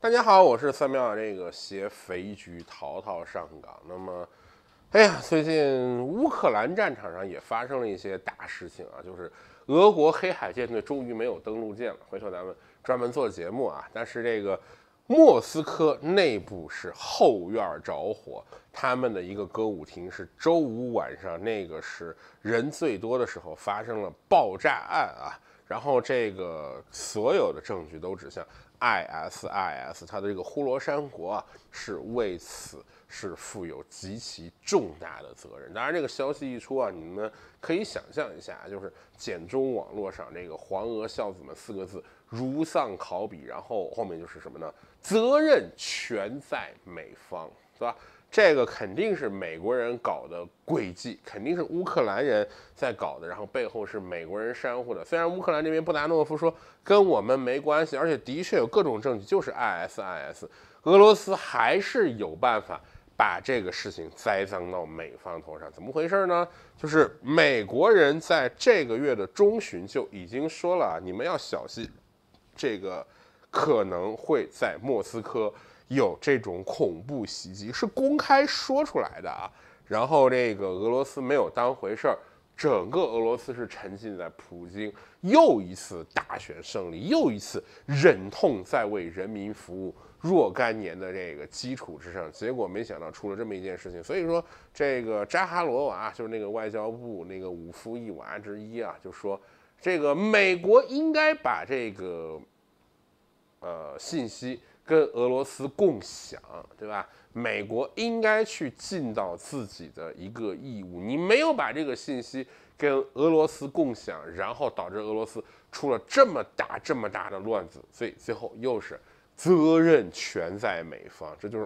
大家好，我是三秒这个携肥橘淘淘上岗。那么，哎呀，最近乌克兰战场上也发生了一些大事情啊，就是俄国黑海舰队终于没有登陆舰了。回头咱们专门做节目啊。但是这个莫斯科内部是后院着火，他们的一个歌舞厅是周五晚上那个是人最多的时候发生了爆炸案啊，然后这个所有的证据都指向。ISIS，它的这个呼罗珊国啊，是为此是负有极其重大的责任。当然，这个消息一出啊，你们可以想象一下，就是简中网络上这个“黄俄孝子们”四个字如丧考妣，然后后面就是什么呢？责任全在美方，是吧？这个肯定是美国人搞的诡计，肯定是乌克兰人在搞的，然后背后是美国人煽火的。虽然乌克兰这边布达诺夫说跟我们没关系，而且的确有各种证据，就是 IS、i s 俄罗斯还是有办法把这个事情栽赃到美方头上。怎么回事呢？就是美国人在这个月的中旬就已经说了你们要小心，这个可能会在莫斯科。有这种恐怖袭击是公开说出来的啊，然后这个俄罗斯没有当回事儿，整个俄罗斯是沉浸在普京又一次大选胜利，又一次忍痛在为人民服务若干年的这个基础之上，结果没想到出了这么一件事情，所以说这个扎哈罗娃就是那个外交部那个五夫一娃之一啊，就说这个美国应该把这个呃信息。跟俄罗斯共享，对吧？美国应该去尽到自己的一个义务。你没有把这个信息跟俄罗斯共享，然后导致俄罗斯出了这么大、这么大的乱子，所以最后又是责任全在美方。这就是，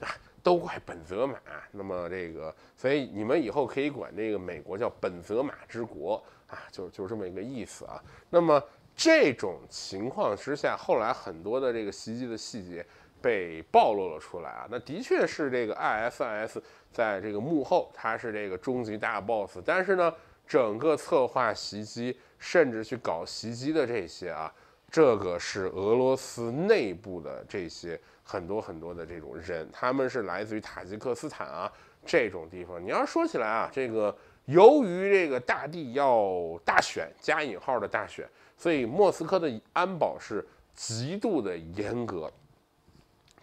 啊，都怪本泽马。那么这个，所以你们以后可以管这个美国叫本泽马之国啊，就就这么一个意思啊。那么。这种情况之下，后来很多的这个袭击的细节被暴露了出来啊。那的确是这个 ISIS 在这个幕后，他是这个终极大 boss。但是呢，整个策划袭击，甚至去搞袭击的这些啊，这个是俄罗斯内部的这些很多很多的这种人，他们是来自于塔吉克斯坦啊这种地方。你要说起来啊，这个由于这个大帝要大选加引号的大选。所以莫斯科的安保是极度的严格，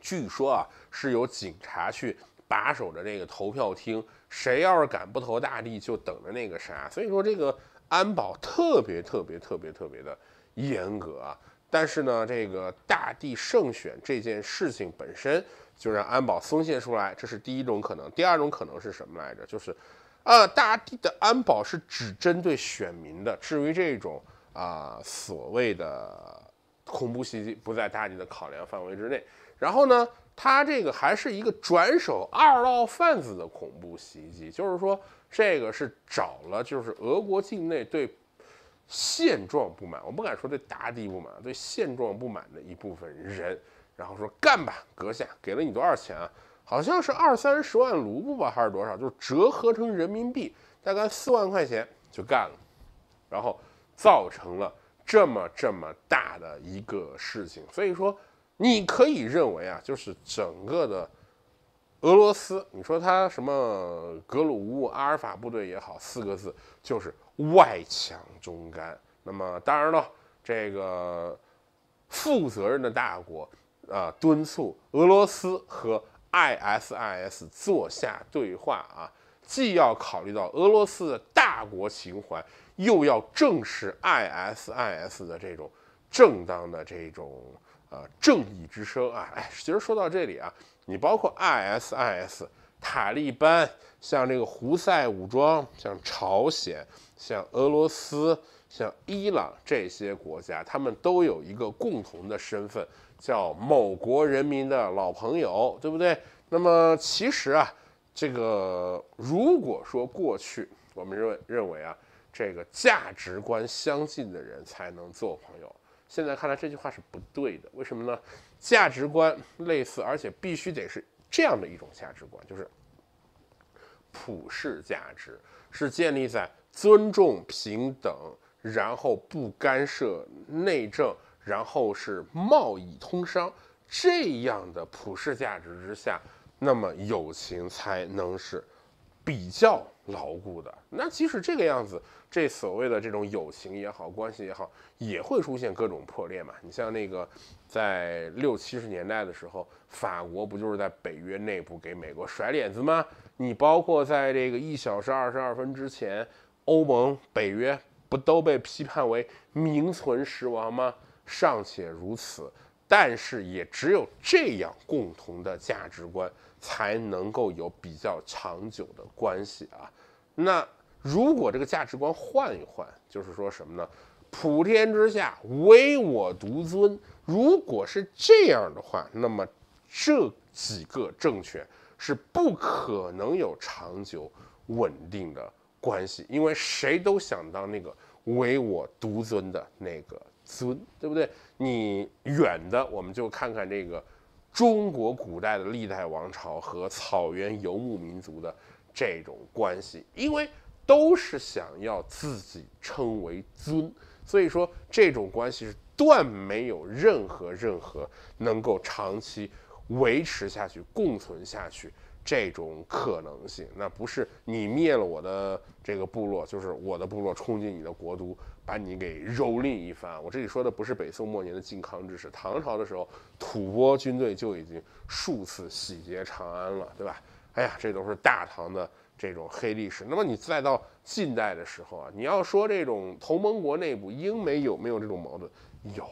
据说啊是由警察去把守着这个投票厅，谁要是敢不投大地，就等着那个啥。所以说这个安保特别特别特别特别的严格啊。但是呢，这个大地胜选这件事情本身就让安保松懈出来，这是第一种可能。第二种可能是什么来着？就是，呃，大地的安保是只针对选民的，至于这种。啊，所谓的恐怖袭击不在大家的考量范围之内。然后呢，他这个还是一个转手二道贩子的恐怖袭击，就是说这个是找了就是俄国境内对现状不满，我不敢说对大地不满，对现状不满的一部分人，然后说干吧，阁下，给了你多少钱啊？好像是二三十万卢布吧，还是多少？就是折合成人民币大概四万块钱就干了，然后。造成了这么这么大的一个事情，所以说你可以认为啊，就是整个的俄罗斯，你说他什么格鲁乌阿尔法部队也好，四个字就是外强中干。那么当然了，这个负责任的大国啊，敦促俄罗斯和 ISIS 坐下对话啊，既要考虑到俄罗斯。大国情怀又要正视 IS、i s 的这种正当的这种呃正义之声啊！哎，其实说到这里啊，你包括 ISIS、塔利班，像这个胡塞武装，像朝鲜，像俄罗斯，像伊朗这些国家，他们都有一个共同的身份，叫某国人民的老朋友，对不对？那么其实啊，这个如果说过去。我们认为认为啊，这个价值观相近的人才能做朋友。现在看来这句话是不对的，为什么呢？价值观类似，而且必须得是这样的一种价值观，就是普世价值，是建立在尊重、平等，然后不干涉内政，然后是贸易通商这样的普世价值之下，那么友情才能是比较。牢固的那，即使这个样子，这所谓的这种友情也好，关系也好，也会出现各种破裂嘛。你像那个在六七十年代的时候，法国不就是在北约内部给美国甩脸子吗？你包括在这个一小时二十二分之前，欧盟、北约不都被批判为名存实亡吗？尚且如此，但是也只有这样共同的价值观，才能够有比较长久的关系啊。那如果这个价值观换一换，就是说什么呢？普天之下，唯我独尊。如果是这样的话，那么这几个政权是不可能有长久稳定的关系，因为谁都想当那个唯我独尊的那个尊，对不对？你远的，我们就看看这个中国古代的历代王朝和草原游牧民族的。这种关系，因为都是想要自己称为尊，所以说这种关系是断没有任何任何能够长期维持下去、共存下去这种可能性。那不是你灭了我的这个部落，就是我的部落冲进你的国都，把你给蹂躏一番。我这里说的不是北宋末年的靖康之耻，唐朝的时候，吐蕃军队就已经数次洗劫长安了，对吧？哎呀，这都是大唐的这种黑历史。那么你再到近代的时候啊，你要说这种同盟国内部英美有没有这种矛盾？有，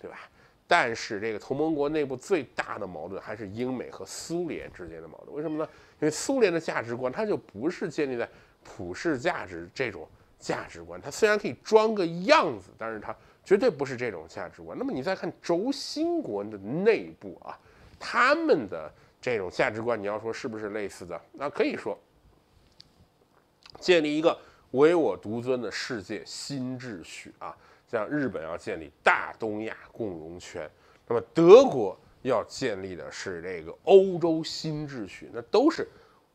对吧？但是这个同盟国内部最大的矛盾还是英美和苏联之间的矛盾。为什么呢？因为苏联的价值观它就不是建立在普世价值这种价值观，它虽然可以装个样子，但是它绝对不是这种价值观。那么你再看轴心国的内部啊，他们的。这种价值观，你要说是不是类似的？那可以说，建立一个唯我独尊的世界新秩序啊，像日本要建立大东亚共荣圈，那么德国要建立的是这个欧洲新秩序，那都是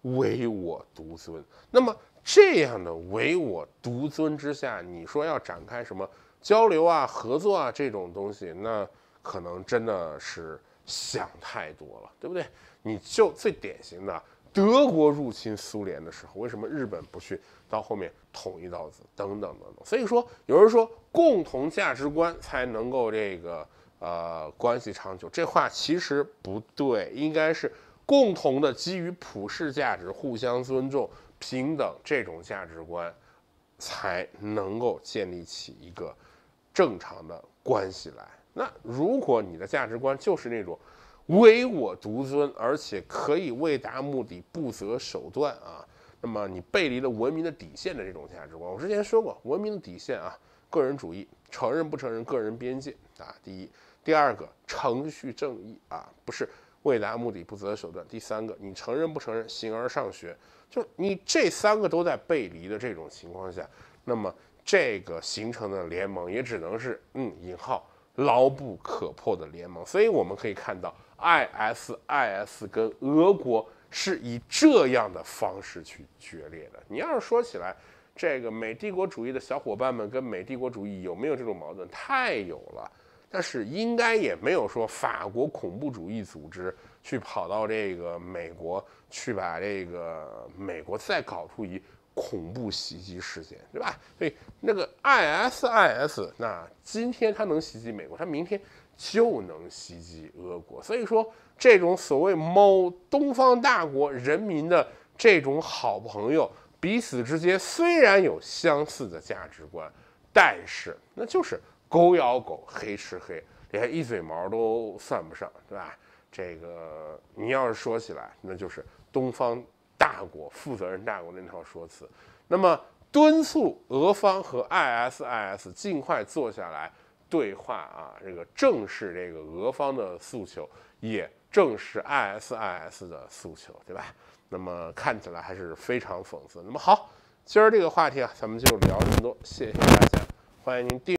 唯我独尊。那么这样的唯我独尊之下，你说要展开什么交流啊、合作啊这种东西，那可能真的是。想太多了，对不对？你就最典型的德国入侵苏联的时候，为什么日本不去到后面捅一刀子等等等等？所以说有人说共同价值观才能够这个呃关系长久，这话其实不对，应该是共同的基于普世价值、互相尊重、平等这种价值观才能够建立起一个正常的关系来。那如果你的价值观就是那种唯我独尊，而且可以为达目的不择手段啊，那么你背离了文明的底线的这种价值观。我之前说过，文明的底线啊，个人主义承认不承认个人边界啊，第一，第二个程序正义啊，不是为达目的不择手段，第三个你承认不承认形而上学，就你这三个都在背离的这种情况下，那么这个形成的联盟也只能是嗯引号。牢不可破的联盟，所以我们可以看到，ISIS 跟俄国是以这样的方式去决裂的。你要是说起来，这个美帝国主义的小伙伴们跟美帝国主义有没有这种矛盾？太有了，但是应该也没有说法国恐怖主义组织去跑到这个美国去把这个美国再搞出一。恐怖袭击事件，对吧？所以那个 ISIS，那今天它能袭击美国，它明天就能袭击俄国。所以说，这种所谓某东方大国人民的这种好朋友，彼此之间虽然有相似的价值观，但是那就是狗咬狗，黑吃黑，连一嘴毛都算不上，对吧？这个你要是说起来，那就是东方。大国负责任大国的那套说辞，那么敦促俄方和 ISIS 尽快坐下来对话啊，这个正视这个俄方的诉求，也正视 ISIS 的诉求，对吧？那么看起来还是非常讽刺。那么好，今儿这个话题啊，咱们就聊这么多，谢谢大家，欢迎您订。